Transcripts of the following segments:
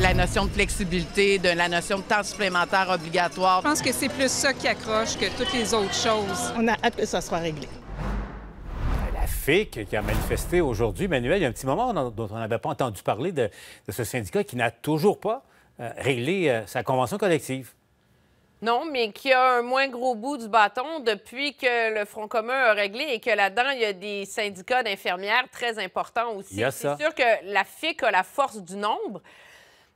la notion de flexibilité, de la notion de temps supplémentaire obligatoire. Je pense que c'est plus ça qui accroche que toutes les autres choses. On a hâte que ça soit réglé. La FIC qui a manifesté aujourd'hui, Manuel, il y a un petit moment dont on n'avait pas entendu parler de, ce syndicat qui n'a toujours pas euh, réglé euh, sa convention collective. Non, mais qui a un moins gros bout du bâton depuis que le Front commun a réglé et que là-dedans, il y a des syndicats d'infirmières très importants aussi. C'est sûr que la FIC a la force du nombre,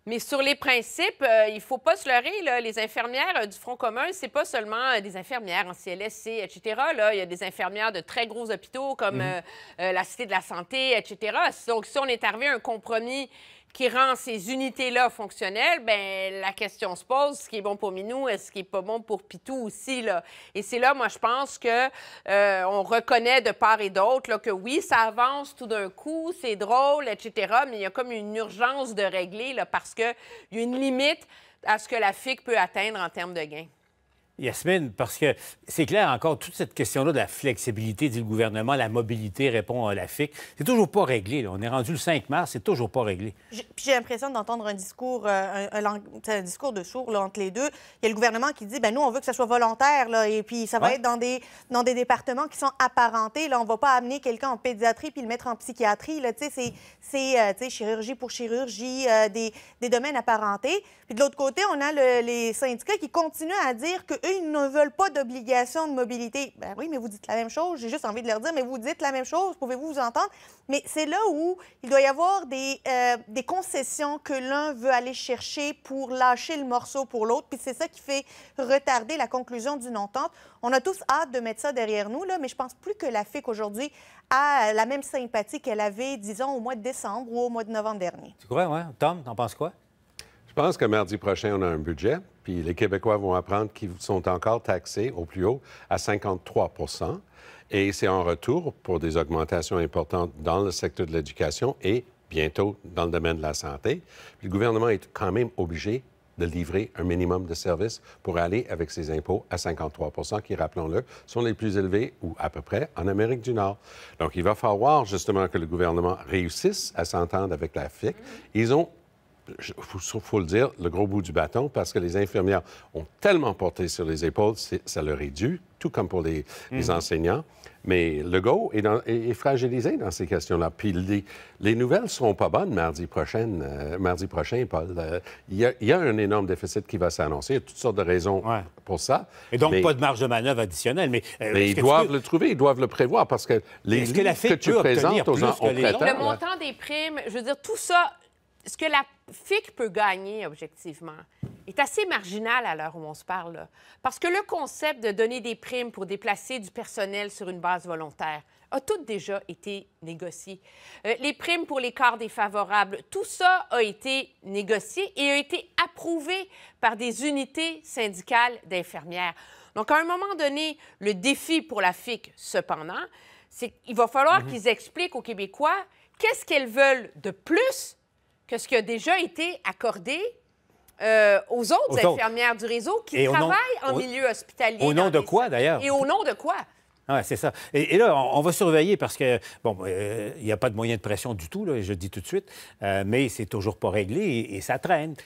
mais sur les principes, euh, il ne faut pas se leurrer. Les infirmières euh, du Front commun, ce n'est pas seulement euh, des infirmières en CLSC, etc. Là. Il y a des infirmières de très gros hôpitaux comme mhm. la Cité de la Santé, etc. Donc, si on est arrivé à un compromis qui rend ces unités-là fonctionnelles, ben la question se pose, ce qui est bon pour Minou, est-ce qui est pas bon pour Pitou aussi là Et c'est là, moi, je pense que euh, on reconnaît de part et d'autre que oui, ça avance tout d'un coup, c'est drôle, etc. Mais il y a comme une urgence de régler là, parce qu'il y a une limite à ce que la FIC peut atteindre en termes de gains. Yasmine, parce que c'est clair encore, toute cette question-là de la flexibilité, dit le gouvernement, la mobilité répond à la FIC, c'est toujours pas réglé. On est rendu le 5 mars, c'est toujours pas réglé. J'ai l'impression d'entendre un discours euh, un, discours de jour entre les deux. Il y a le gouvernement qui dit, ben nous, on veut que ça soit volontaire, là, et puis ça va être dans des, dans des départements qui sont apparentés. Là, on va pas amener quelqu'un en pédiatrie puis le mettre en psychiatrie. Là, c'est, c'est euh, chirurgie pour chirurgie, euh, des, des, domaines apparentés. Puis de l'autre côté, on a les syndicats qui continuent à dire que ils ne veulent pas d'obligation de mobilité. Ben oui, mais vous dites la même chose. J'ai juste envie de leur dire, mais vous dites la même chose. Pouvez-vous vous entendre? Mais c'est là où il doit y avoir des, euh, des concessions que l'un veut aller chercher pour lâcher le morceau pour l'autre. Puis c'est ça qui fait retarder la conclusion d'une entente. On a tous hâte de mettre ça derrière nous, là, mais je pense plus que la FIC aujourd'hui a la même sympathie qu'elle avait, disons, au mois de décembre ou au mois de novembre dernier. Tu crois, ouais? Tom, t'en penses quoi? Je pense que mardi prochain, on a un budget, puis les Québécois vont apprendre qu'ils sont encore taxés au plus haut à 53 et c'est en retour pour des augmentations importantes dans le secteur de l'éducation et bientôt dans le domaine de la santé. le gouvernement est quand même obligé de livrer un minimum de services pour aller avec ses impôts à 53 qui, rappelons-le, sont les plus élevés ou à peu près en Amérique du Nord. Donc, il va falloir justement que le gouvernement réussisse à s'entendre avec la FIC. Ils ont il faut, le dire, le gros bout du bâton parce que les infirmières ont tellement porté sur les épaules, ça leur est dû, tout comme pour les, mhm. enseignants. Mais le go est, est, fragilisé dans ces questions-là. Puis les, les nouvelles ne seront pas bonnes mardi, prochaine, euh, mardi prochain, Paul. Euh, il y, a un énorme déficit qui va s'annoncer. Il y a toutes sortes de raisons pour ça. Et donc, pas de marge de manœuvre additionnelle. Mais, euh, ils doivent le trouver, ils doivent le prévoir parce que les que, que, tu présentes aux, aux Le montant des primes, je veux dire, tout ça, ce que la FIC peut gagner objectivement est assez marginal à l'heure où on se parle. Parce que le concept de donner des primes pour déplacer du personnel sur une base volontaire a tout déjà été négocié. Euh, les primes pour les corps défavorables, tout ça a été négocié et a été approuvé par des unités syndicales d'infirmières. Donc, à un moment donné, le défi pour la FIC, cependant, c'est qu'il va falloir mhm. qu'ils expliquent aux Québécois qu'est-ce qu'elles veulent de plus que ce qui a déjà été accordé euh, aux autres infirmières du réseau qui travaillent en milieu hospitalier. Au nom de quoi, d'ailleurs? Et au nom de quoi? Oui, c'est ça. Et, là, on, va surveiller parce que, bon, euh, il n'y a pas de moyen de pression du tout, là, je dis tout de suite, euh, mais c'est toujours pas réglé et ça traîne.